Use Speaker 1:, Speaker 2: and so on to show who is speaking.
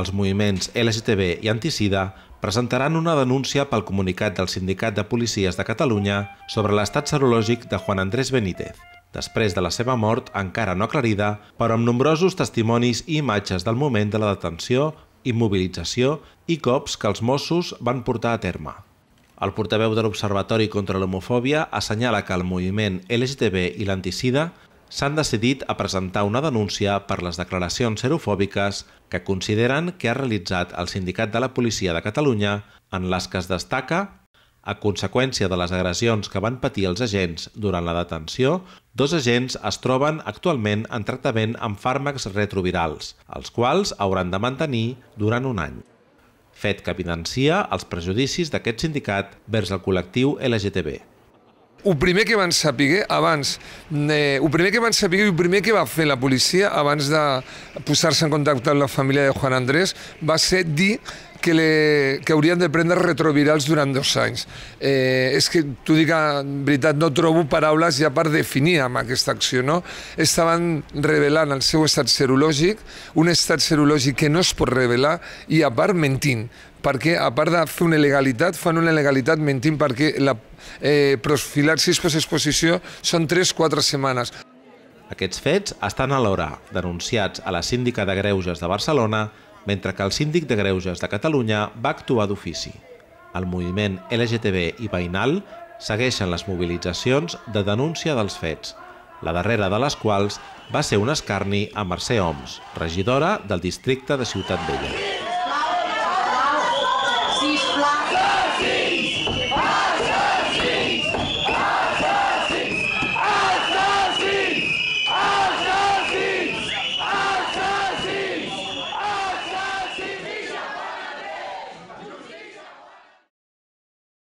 Speaker 1: els moviments LGTB i Anticida presentaran una denúncia pel comunicat del Sindicat de Policies de Catalunya sobre l'estat serològic de Juan Andrés Benítez, després de la seva mort encara no aclarida, però amb nombrosos testimonis i imatges del moment de la detenció, immobilització i cops que els Mossos van portar a terme. El portaveu de l'Observatori contra l'Homofòbia assenyala que el moviment LGTB i l'anticida s'han decidit a presentar una denúncia per les declaracions serofòbiques que consideren que ha realitzat el Sindicat de la Policia de Catalunya en les que es destaca, a conseqüència de les agressions que van patir els agents durant la detenció, dos agents es troben actualment en tractament amb fàrmacs retrovirals, els quals hauran de mantenir durant un any. Fet que evidencia els prejudicis d'aquest sindicat vers el col·lectiu LGTB
Speaker 2: el primer que van saber abans, eh, el primer que van saber i el primer que va fer la policia abans de posar-se en contacte amb la família de Juan Andrés va ser dir que, le, que haurien de prendre retrovirals durant dos anys. Eh, és que, t'ho dic en veritat, no trobo paraules ja per definir amb aquesta acció, no? Estaven revelant el seu estat serològic, un estat serològic que no es pot revelar i a part mentint perquè a part de fer una legalitat, fan una legalitat mentint perquè la eh, profilaxis exposició són 3-4 setmanes.
Speaker 1: Aquests fets estan alhora denunciats a la síndica de Greuges de Barcelona mentre que el síndic de Greuges de Catalunya va actuar d'ofici. El moviment LGTB i veïnal segueixen les mobilitzacions de denúncia dels fets, la darrera de les quals va ser un escarni a Mercè Oms, regidora del districte de Ciutat Vella.